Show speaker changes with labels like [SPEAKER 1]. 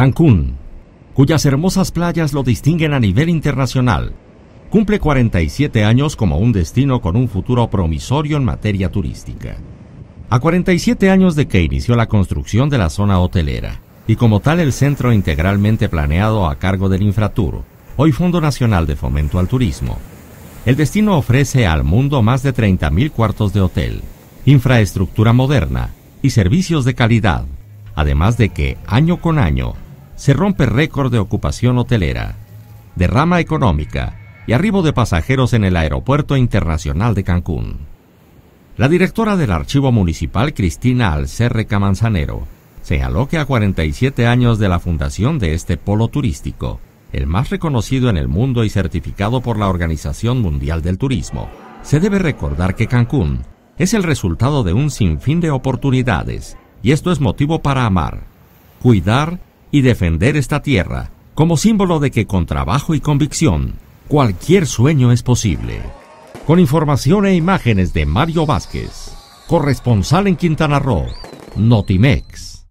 [SPEAKER 1] Cancún, cuyas hermosas playas lo distinguen a nivel internacional, cumple 47 años como un destino con un futuro promisorio en materia turística. A 47 años de que inició la construcción de la zona hotelera, y como tal el centro integralmente planeado a cargo del Infratur, hoy Fondo Nacional de Fomento al Turismo. El destino ofrece al mundo más de 30.000 cuartos de hotel, infraestructura moderna y servicios de calidad, además de que año con año se rompe récord de ocupación hotelera, derrama económica y arribo de pasajeros en el Aeropuerto Internacional de Cancún. La directora del Archivo Municipal, Cristina Alcerreca Manzanero, señaló que a 47 años de la fundación de este polo turístico, el más reconocido en el mundo y certificado por la Organización Mundial del Turismo, se debe recordar que Cancún es el resultado de un sinfín de oportunidades, y esto es motivo para amar, cuidar y defender esta tierra, como símbolo de que con trabajo y convicción, cualquier sueño es posible. Con información e imágenes de Mario Vázquez, corresponsal en Quintana Roo, Notimex.